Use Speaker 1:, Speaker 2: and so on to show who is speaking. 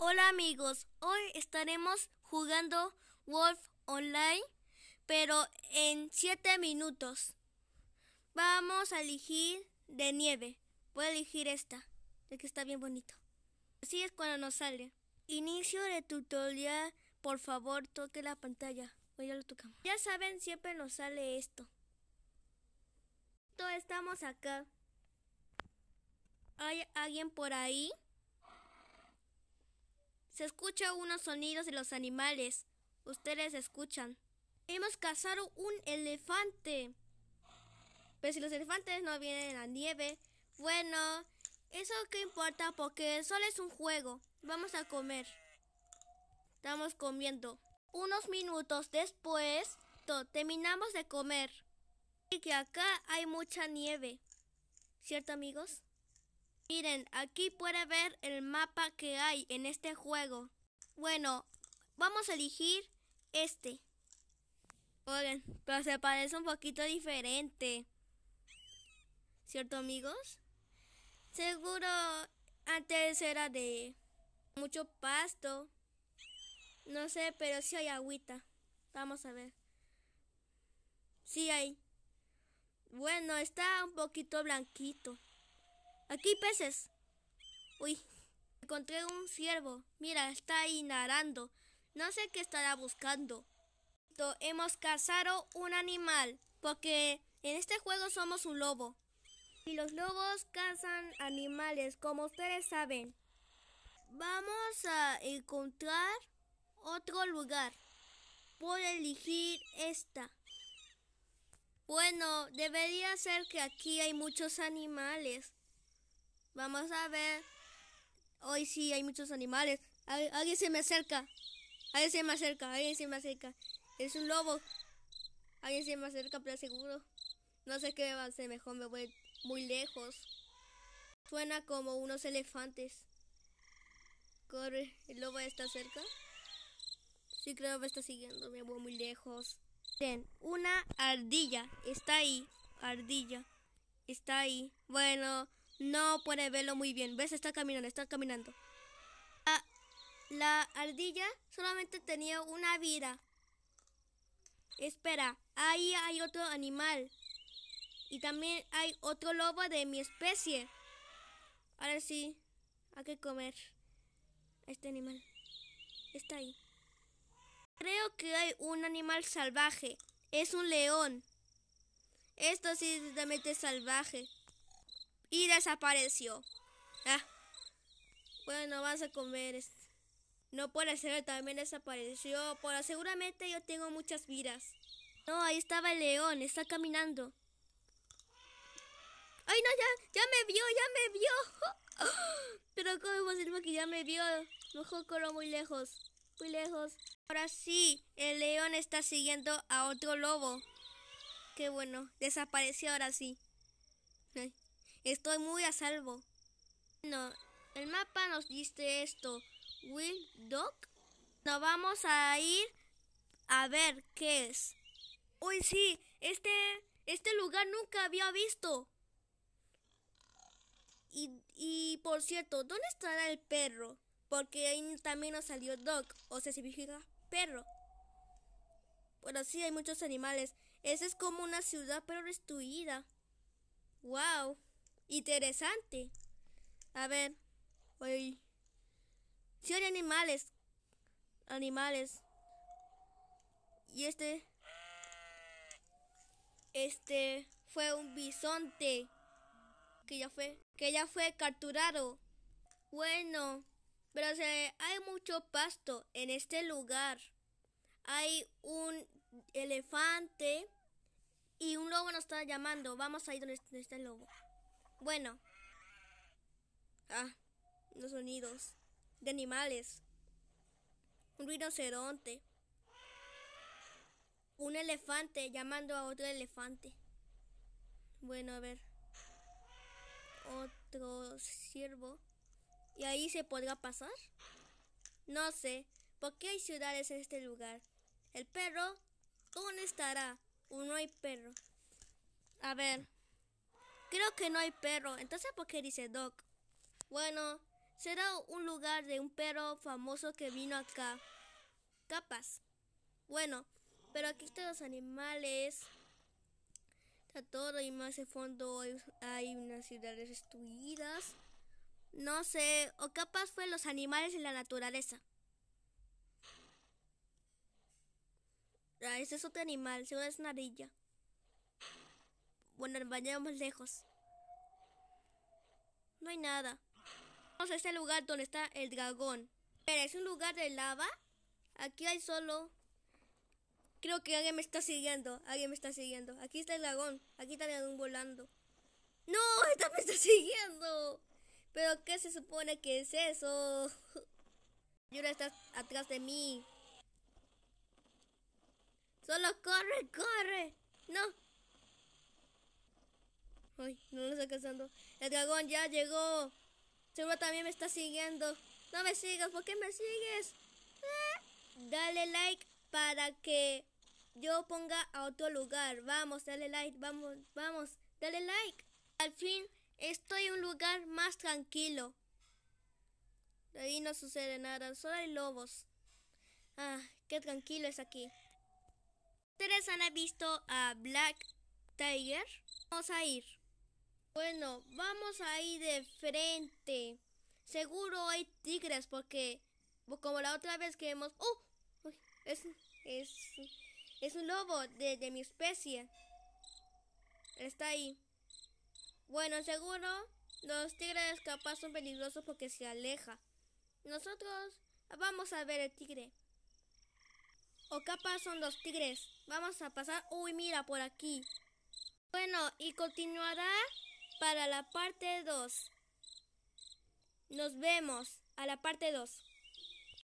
Speaker 1: Hola amigos, hoy estaremos jugando Wolf Online, pero en 7 minutos. Vamos a elegir de nieve. Voy a elegir esta, ya que está bien bonito. Así es cuando nos sale. Inicio de tutorial, por favor toque la pantalla. Hoy ya lo tocamos. Ya saben, siempre nos sale esto. Estamos acá. ¿Hay alguien por ahí? Se escucha unos sonidos de los animales. Ustedes escuchan. Hemos cazado un elefante. Pero pues si los elefantes no vienen a la nieve, bueno, eso qué importa porque sol es un juego. Vamos a comer. Estamos comiendo. Unos minutos después, terminamos de comer. Y que acá hay mucha nieve. ¿Cierto amigos? Miren, aquí puede ver el mapa que hay en este juego. Bueno, vamos a elegir este. Oigan, pero se parece un poquito diferente. ¿Cierto, amigos? Seguro antes era de mucho pasto. No sé, pero sí hay agüita. Vamos a ver. Sí hay. Bueno, está un poquito blanquito. Aquí peces. Uy, encontré un ciervo. Mira, está ahí narando. No sé qué estará buscando. Hemos cazado un animal, porque en este juego somos un lobo. Y los lobos cazan animales, como ustedes saben. Vamos a encontrar otro lugar. Por elegir esta. Bueno, debería ser que aquí hay muchos animales. Vamos a ver. Hoy sí hay muchos animales. alguien se me acerca. Alguien se me acerca. Alguien se me acerca. Es un lobo. Alguien se me acerca, pero seguro. No sé qué va a hacer. Mejor me voy muy lejos. Suena como unos elefantes. Corre. ¿El lobo está cerca? Sí, creo que me está siguiendo. Me voy muy lejos. Ten una ardilla. Está ahí. Ardilla. Está ahí. Bueno. No puede verlo muy bien. ¿Ves? Está caminando, está caminando. Ah, la, ardilla solamente tenía una vida. Espera, ahí hay otro animal. Y también hay otro lobo de mi especie. Ahora sí, hay que comer este animal. Está ahí. Creo que hay un animal salvaje. Es un león. Esto sí es realmente salvaje y desapareció. Ah. Bueno, vas a comer. No puede ser, también desapareció. Pero seguramente yo tengo muchas vidas. No, ahí estaba el león, está caminando. ¡Ay, no! ¡Ya, ya me vio! ¡Ya me vio! Pero ¿cómo es posible que ya me vio? Mejor corro muy lejos. Muy lejos. Ahora sí, el león está siguiendo a otro lobo. Qué bueno, desapareció ahora sí. Estoy muy a salvo. Bueno, el mapa nos dice esto. Will Doc, Nos vamos a ir a ver qué es. Uy, sí, este, este lugar nunca había visto. Y, por cierto, ¿dónde estará el perro? Porque ahí también nos salió Doc, o sea, significa perro. Bueno, sí, hay muchos animales. Esa es como una ciudad, pero destruida. ¡Wow! Interesante. A ver, hoy Si hay animales, animales. Y este, este fue un bisonte que ya fue, que ya fue capturado. Bueno, pero se, hay mucho pasto en este lugar. Hay un elefante y un lobo nos está llamando. Vamos a ir donde está el lobo. Bueno. Ah, los sonidos de animales. Un rinoceronte. Un elefante llamando a otro elefante. Bueno, a ver. Otro ciervo. ¿Y ahí se podrá pasar? No sé. ¿Por qué hay ciudades en este lugar? El perro, ¿dónde estará? Uno hay perro. A ver. Creo que no hay perro, entonces ¿por qué dice Doc? Bueno, será un lugar de un perro famoso que vino acá. Capas. Bueno, pero aquí están los animales. Está todo y más de fondo hay, unas ciudades destruidas. No sé, o capaz fue los animales y la naturaleza. Ah, ese es otro animal, seguro es una bueno, vayamos lejos. No hay nada. Vamos a este lugar donde está el dragón. Pero es un lugar de lava. Aquí hay solo. Creo que alguien me está siguiendo. Alguien me está siguiendo. Aquí está el dragón. Aquí está el dragón volando. ¡No! ¡Esta me está siguiendo! ¿Pero qué se supone que es eso? ahora está atrás de mí. Solo corre, corre. No, Ay, no lo está cazando! El dragón ya llegó. Seguro también me está siguiendo. No me sigas, ¿por qué me sigues? Ah, dale like para que yo ponga a otro lugar. Vamos, dale like, vamos, vamos, dale like. Al fin estoy en un lugar más tranquilo. ahí no sucede nada, solo hay lobos. Ah, qué tranquilo es aquí. ¿Ustedes han visto a Black Tiger? Vamos a ir. Bueno, vamos ir de frente. Seguro hay tigres porque como la otra vez que hemos... ¡uh! Es, es un lobo de, de mi especie. Está ahí. Bueno, seguro los tigres capaz son peligrosos porque se aleja. Nosotros vamos a ver el tigre. O capaz son los tigres. Vamos a pasar. Uy, mira por aquí. Bueno, y continuará para la parte 2. Nos vemos a la parte 2.